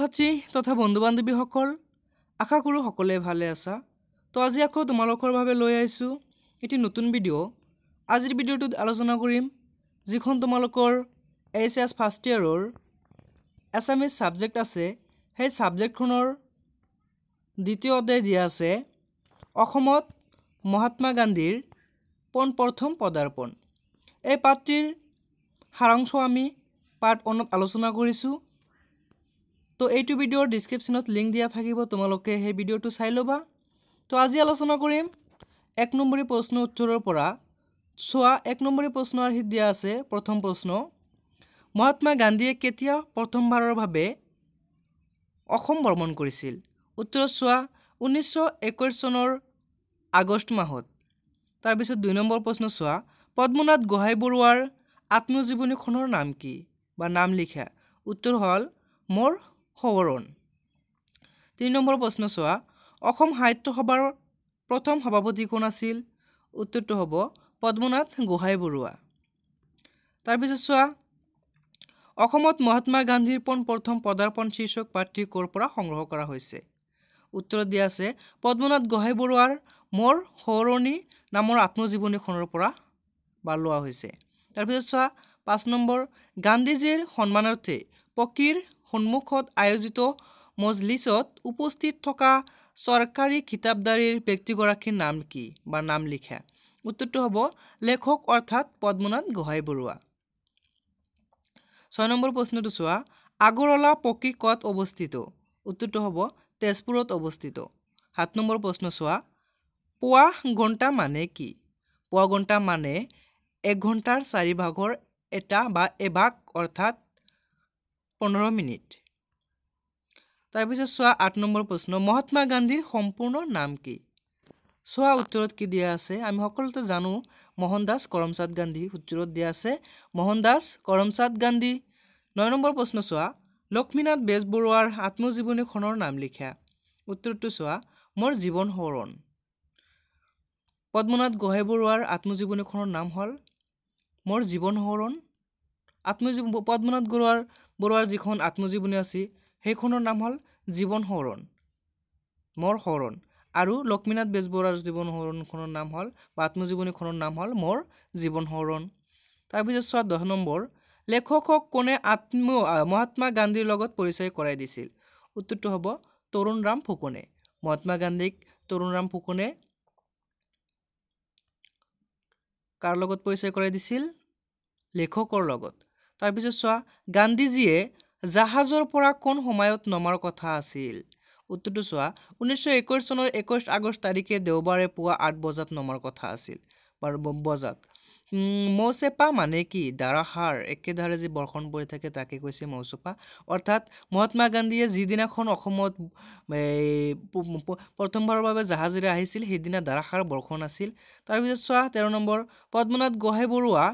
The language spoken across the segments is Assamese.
ছাত্ৰী তথা বন্ধু বান্ধৱীসকল আশা কৰোঁ সকলোৱে ভালে আছা তো আজি আকৌ তোমালোকৰ বাবে লৈ আহিছোঁ এটি নতুন ভিডিঅ' আজিৰ ভিডিঅ'টোত আলোচনা কৰিম যিখন তোমালোকৰ এইচ এছ ফাৰ্ষ্ট ইয়েৰৰ এছামিজ ছাবজেক্ট আছে সেই ছাবজেক্টখনৰ দ্বিতীয় অধ্যায় দিয়া আছে অসমত মহাত্মা গান্ধীৰ পোন প্ৰথম পদাৰ্পণ এই পাঠটিৰ সাৰাংশ আমি পাঠ অনত আলোচনা কৰিছোঁ তো এইটো ভিডিওর ডিসক্রিপশনত লিঙ্ক দিয়া থাকিব তোমালকে হে ভিডিওটো চাই লবা তো আজি আলোচনা করিম এক নম্বরী প্রশ্ন উত্তরের পরা চা এক নম্বরী প্রশ্ন আর্হিত দিয়া আছে প্রথম প্রশ্ন মহাত্মা গান্ধীয়ে কেতিয়া প্রথমবারের ভাবে অসম ভ্রমণ করেছিল উত্তর চা উনিশশো চনের আগস্ট মাহত তারপর দুই নম্বর প্রশ্ন চা পদ্মনাথ গোহাই বড়ার আত্মজীবনীখনের নাম কি বা নাম লিখা উত্তর হল মোৰ সোঁৱৰণ তিনি নম্বৰ প্ৰশ্ন চোৱা অসম সাহিত্য সভাৰ প্ৰথম সভাপতি কোন আছিল উত্তৰটো হ'ব পদ্মনাথ গোহাঁই বৰুৱা তাৰপিছত চোৱা অসমত মহাত্মা গান্ধীৰ পোন প্ৰথম পদাৰ্পণ শীৰ্ষক প্ৰাৰ্থী ক'ৰ পৰা সংগ্ৰহ কৰা হৈছে উত্তৰত দিয়া আছে পদ্মনাথ গোহাঁই বৰুৱাৰ মোৰ সোঁৱৰণী নামৰ আত্মজীৱনীখনৰ পৰা বা লোৱা হৈছে তাৰপিছত চোৱা পাঁচ নম্বৰ গান্ধীজীৰ সন্মানাৰ্থে পকীৰ সন্মুখত আয়োজিত মজলিছত উপস্থিত থকা চৰকাৰী কিতাপদাৰীৰ ব্যক্তিগৰাকীৰ নাম কি বা নাম লিখে উত্তৰটো হ'ব লেখক অৰ্থাৎ পদ্মনাথ গোহাঁই বৰুৱা ছয় নম্বৰ প্ৰশ্নটো চোৱা আগৰৱলা পকী ক'ত অৱস্থিত উত্তৰটো হ'ব তেজপুৰত অৱস্থিত সাত নম্বৰ প্ৰশ্ন চোৱা পুৱা ঘণ্টা মানে কি পুৱা ঘণ্টা মানে এক ঘণ্টাৰ চাৰিভাগৰ এটা বা এভাগ অৰ্থাৎ পোন্ধৰ মিনিট তাৰপিছত চোৱা আঠ নম্বৰ প্ৰশ্ন মহাত্মা গান্ধীৰ সম্পূৰ্ণ নাম কি চোৱা উত্তৰত কি দিয়া আছে আমি সকলোতে জানো মোহনদাস কৰমচাদ গান্ধী উত্তৰত দিয়া আছে মোহনদাস কৰমচাদ গান্ধী নয় নম্বৰ প্ৰশ্ন চোৱা লক্ষ্মীনাথ বেজবৰুৱাৰ আত্মজীৱনীখনৰ নাম লিখা উত্তৰটো চোৱা মোৰ জীৱন সোঁৱৰণ পদ্মনাথ গোহাঁই বৰুৱাৰ আত্মজীৱনীখনৰ নাম হ'ল মোৰ জীৱন সোঁৱৰণ আত্মজীৱ পদ্মনাথ বৰুৱাৰ বৰুৱাৰ যিখন আত্মজীৱনী আছে সেইখনৰ নাম হ'ল জীৱন শৰণ মোৰ শৰণ আৰু লক্ষ্মীনাথ বেজবৰুৱাৰ জীৱন শৰণখনৰ নাম হ'ল বা আত্মজীৱনীখনৰ নাম হ'ল মোৰ জীৱন শৰণ তাৰপিছত চোৱা দহ নম্বৰ লেখকক কোনে আত্ম মহাত্মা গান্ধীৰ লগত পৰিচয় কৰাই দিছিল উত্তৰটো হ'ব তৰুণৰাম ফুকনে মহাত্মা গান্ধীক তৰুণৰাম ফুকনে কাৰ লগত পৰিচয় কৰাই দিছিল লেখকৰ লগত তাৰপিছত চোৱা গান্ধীজীয়ে জাহাজৰ পৰা কোন সময়ত নমাৰ কথা আছিল উত্তৰটো চোৱা ঊনৈছশ একৈছ চনৰ একৈছ আগষ্ট তাৰিখে দেওবাৰে পুৱা আঠ বজাত নমাৰ কথা আছিল বাৰু বজাত মৌচেপা মানে কি দাৰাসাৰ একেধাৰে যি বৰ্ষণ পৰি থাকে তাকে কৈছে মৌচেপা অৰ্থাৎ মহাত্মা গান্ধীয়ে যিদিনাখন অসমত এই প্ৰথমবাৰৰ বাবে জাহাজেৰে আহিছিল সেইদিনা দাৰাসাৰ বৰ্ষণ আছিল তাৰপিছত চোৱা তেৰ নম্বৰ পদ্মনাথ গোহাঁই বৰুৱা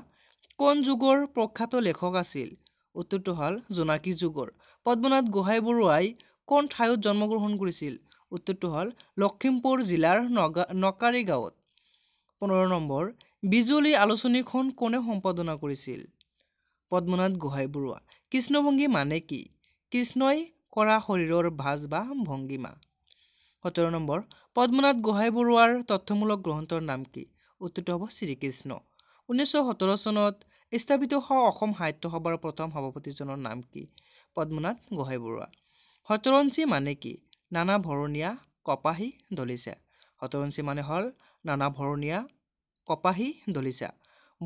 কোন যুগৰ প্ৰখ্যাত লেখক আছিল উত্তৰটো হ'ল জোনাকী যুগৰ পদ্মনাথ গোহাঁই বৰুৱাই কোন ঠাইত জন্মগ্ৰহণ কৰিছিল উত্তৰটো হ'ল লখিমপুৰ জিলাৰ নগা নকাৰী গাঁৱত পোন্ধৰ নম্বৰ বিজুলী আলোচনীখন কোনে সম্পাদনা কৰিছিল পদ্মনাথ গোহাঁই বৰুৱা কৃষ্ণভংগী মানে কি কৃষ্ণই কৰা শৰীৰৰ ভাজ বা ভংগীমা সোতৰ নম্বৰ পদ্মনাথ গোহাঁই বৰুৱাৰ তথ্যমূলক গ্ৰন্থৰ নাম কি উত্তৰটো হ'ব শ্ৰীকৃষ্ণ ঊনৈছশ সোতৰ চনত স্থাপিত হোৱা অসম সাহিত্য সভাৰ প্ৰথম সভাপতিজনৰ নাম কি পদ্মনাথ গোহাঁই বৰুৱা সতৰঞ্চী মানে কি নানা ভৰণীয়া কপাহী দলিচা সতৰঞ্চী মানে হ'ল নানা ভৰণীয়া কপাহী দলিচা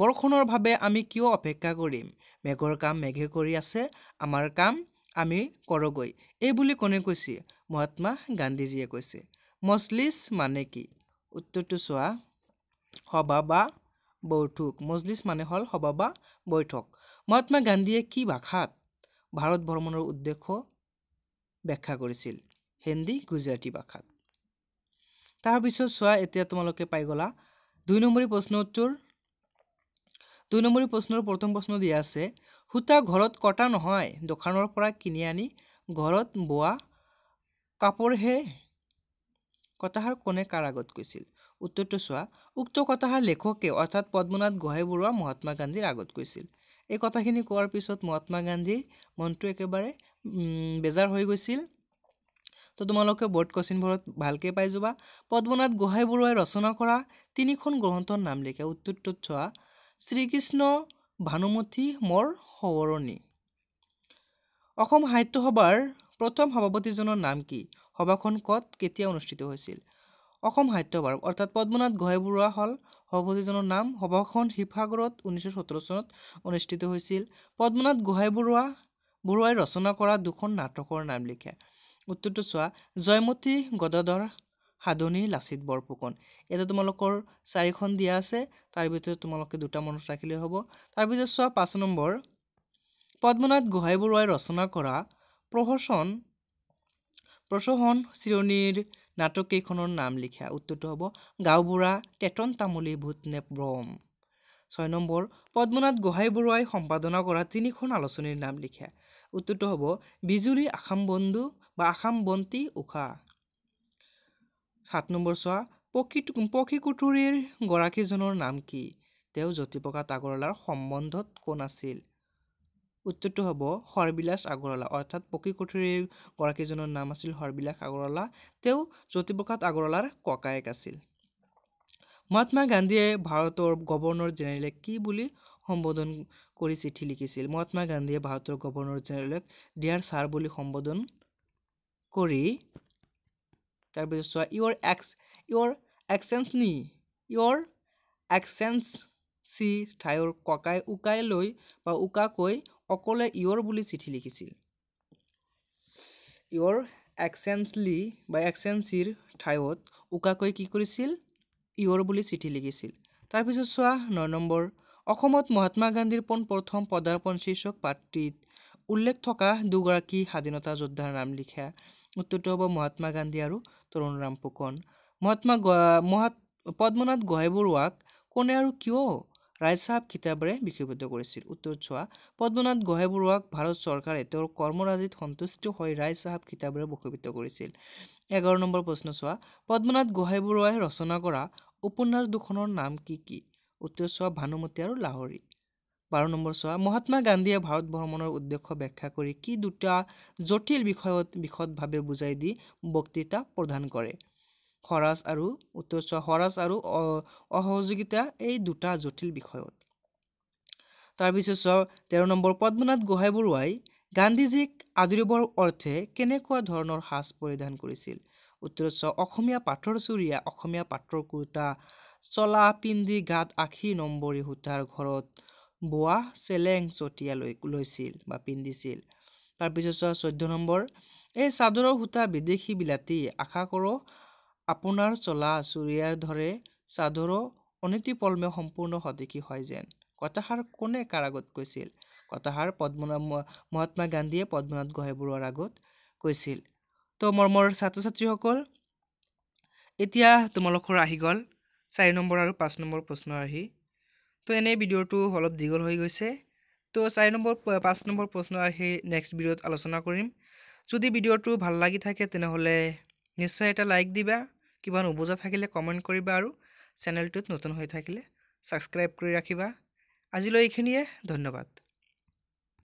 বৰষুণৰ বাবে আমি কিয় অপেক্ষা কৰিম মেঘৰ কাম মেঘে কৰি আছে আমাৰ কাম আমি কৰোগৈ বুলি কোনে কৈছে মহাত্মা গান্ধীজীয়ে কৈছে মছলিচ মানে কি উত্তৰটো চোৱা সভা বা বৈঠক মজলিছ মানে হ'ল সভা বা বৈঠক মহাত্মা গান্ধীয়ে কি ভাষাত ভাৰত ভ্ৰমণৰ উদ্দেশ্য ব্যাখ্যা কৰিছিল হিন্দী গুজৰাটী ভাষাত তাৰপিছত চোৱা এতিয়া তোমালোকে পাই গ'লা দুই নম্বৰী প্ৰশ্নটোৰ দুই নম্বৰী প্ৰশ্নৰ প্ৰথম প্ৰশ্ন দিয়া আছে সূতা ঘৰত কটা নহয় দোকানৰ পৰা কিনি আনি ঘৰত বোৱা কাপোৰহে কটাহাৰ কোনে কাৰ আগত কৈছিল উত্তৰটো চোৱা উক্ত কথাষাৰ লেখকে অৰ্থাৎ পদ্মনাথ গোহাঁই বৰুৱা মহাত্মা গান্ধীৰ আগত কৈছিল এই কথাখিনি কোৱাৰ পিছত মহাত্মা গান্ধীৰ মনটো একেবাৰে বেজাৰ হৈ গৈছিল তো তোমালোকে বৰ্ড কচিনবোৰত ভালকৈ পাই যাবা পদ্মনাথ গোহাঁই বৰুৱাই ৰচনা কৰা তিনিখন গ্ৰন্থৰ নাম লিখা উত্তৰটোত চোৱা শ্ৰীকৃষ্ণ ভানুমতী মৰ সৱৰণী অসম সাহিত্য সভাৰ প্ৰথম সভাপতিজনৰ নাম কি সভাখন ক'ত কেতিয়া অনুষ্ঠিত হৈছিল অসম সাহিত্য পাৰ্ব অৰ্থাৎ পদ্মনাথ গোহাঁই বৰুৱা হল সভাপতিজনৰ নাম সভাখন শিৱসাগৰত ঊনৈছশ সোতৰ চনত অনুষ্ঠিত হৈছিল পদ্মনাথ গোহাঁই বৰুৱা বৰুৱাই ৰচনা কৰা দুখন নাটকৰ নাম লিখে উত্তৰটো চোৱা জয়মতী গদাধৰ সাধনী লাচিত বৰফুকন এতিয়া তোমালোকৰ চাৰিখন দিয়া আছে তাৰ ভিতৰত তোমালোকে দুটা মনত ৰাখিলেই হ'ব তাৰ ভিতৰত চোৱা পাঁচ নম্বৰ পদ্মনাথ গোহাঁই বৰুৱাই ৰচনা কৰা প্ৰহৰ্ষণ প্ৰচহন চিৰণীৰ নাটককেইখনৰ নাম লিখা উত্তৰটো হ'ব গাঁওবুঢ়া টেটন তামুলী ভূতনে ব্ৰম ছয় নম্বৰ পদ্মনাথ গোহাঁই বৰুৱাই সম্পাদনা কৰা তিনিখন আলোচনীৰ নাম লিখা উত্তৰটো হ'ব বিজুলী আসাম বন্ধু বা আসাম বন্তি উষা সাত নম্বৰ চোৱা পক্ষী পক্ষী কুঠুৰীৰ গৰাকীজনৰ নাম কি তেওঁ জ্যোতিপ্ৰকাশ আগৰৱালাৰ সম্বন্ধত কোন আছিল উত্তৰটো হ'ব হৰবিলাস আগৰৱালা অৰ্থাৎ পকী কুঠুৰীৰ গৰাকীজনৰ নাম আছিল হৰবিলাস আগৰৱালা তেওঁ জ্যোতিপ্ৰসাদ আগৰৱালাৰ ককায়েক আছিল মহাত্মা গান্ধীয়ে ভাৰতৰ গভৰ্ণৰ জেনেৰেলে কি বুলি সম্বোধন কৰি চিঠি লিখিছিল মহাত্মা গান্ধীয়ে ভাৰতৰ গভৰ্ণৰ জেনেৰেলক ডিয়াৰ ছাৰ বুলি সম্বোধন কৰি তাৰপিছত চোৱা ইয়ৰ এক্স ইয়ৰ এক্সেঞ্চ নি ইয়ৰ এক্সেঞ্চ চি ঠাইৰ ককাই উকাই লৈ বা উকাকৈ অকলে ইয়'ৰ বুলি চিঠি লিখিছিল ইয়'ৰ এক্সেঞ্চলি বা এক্সেঞ্চিৰ ঠাইত উকাকৈ কি কৰিছিল ইয়'ৰ বুলি চিঠি লিখিছিল তাৰপিছত চোৱা ন নম্বৰ অসমত মহাত্মা গান্ধীৰ পোন প্ৰথম পদাৰ্পণ শীৰ্ষক পাত্ৰীত উল্লেখ থকা দুগৰাকী স্বাধীনতা যোদ্ধাৰ নাম লিখা উত্তৰটো হ'ব মহাত্মা গান্ধী আৰু তৰুণৰাম ফুকন মহাত্মা গ মহাত্মা পদ্মনাথ গোহাঁই বৰুৱাক কোনে আৰু কিয় ৰাজচাহাব খিতাপেৰে বিষয়ীভূত কৰিছিল চোৱা পদ্মনাথ গোহাঁইবৰুৱাক ভাৰত চৰকাৰে তেওঁৰ কৰ্মৰাজিত সন্তুষ্ট হৈ ৰায় চাহাব কিতাপেৰে বিষয়ীভূত কৰিছিল এঘাৰ নম্বৰ প্ৰশ্ন চোৱা পদ্মনাথ গোহাঁইবৰুৱাই ৰচনা কৰা উপন্যাস দুখনৰ নাম কি কি উত্তৰ চোৱা ভানুমতি আৰু লাহৰি বাৰ নম্বৰ চোৱা মহাত্মা গান্ধীয়ে ভাৰত ভ্ৰমণৰ উদ্দেশ্য ব্যাখ্যা কৰি কি দুটা জটিল বিষয়ত বিশদভাৱে বুজাই দি বক্তৃতা প্ৰদান কৰে সৰাজ আৰু উত্তৰচোৱা খৰচ আৰু অসহযোগিতা এই দুটা জটিল বিষয়ত তাৰপিছত চোৱা তেৰ নম্বৰ পদ্মনাথ গোহাঁই বৰুৱাই গান্ধীজীক আদৰিবৰ অৰ্থে কেনেকুৱা ধৰণৰ সাজ পৰিধান কৰিছিল উত্তৰ চোৱা অসমীয়া পাঠৰ চুৰিয়া অসমীয়া পাঠৰ কুৰ্তা চলা পিন্ধি গাত আশী নম্বৰী সূতাৰ ঘৰত বোৱা চেলেং চটিয়া লৈ লৈছিল বা পিন্ধিছিল তাৰপিছত চোৱা চৈধ্য নম্বৰ এই চাদৰৰ সূতা বিদেশী বিলাতী আশা কৰোঁ আপোনাৰ চলা চুৰিয়াৰ দৰে চাদৰো অনীতিপল্মে সম্পূৰ্ণ সদেশী হয় যেন কথাষাৰ কোনে কাৰ আগত কৈছিল কথাষাৰ পদ্মনাথ মহাত্মা গান্ধীয়ে পদ্মনাথ গোহাঁই বৰুৱাৰ আগত কৈছিল তো মৰ্মৰ ছাত্ৰ ছাত্ৰীসকল এতিয়া তোমালোকৰ আহি গ'ল চাৰি নম্বৰ আৰু পাঁচ নম্বৰ প্ৰশ্ন আহি তো এনেই ভিডিঅ'টো অলপ দীঘল হৈ গৈছে তো চাৰি নম্বৰ পাঁচ নম্বৰ প্ৰশ্ন আহি নেক্সট ভিডিঅ'ত আলোচনা কৰিম যদি ভিডিঅ'টো ভাল লাগি থাকে তেনেহ'লে নিশ্চয় এটা লাইক দিবা কিবা নুবুজা থাকিলে কমেণ্ট কৰিবা আৰু চেনেলটোত নতুন হৈ থাকিলে ছাবস্ক্ৰাইব কৰি ৰাখিবা আজিলৈ এইখিনিয়ে ধন্যবাদ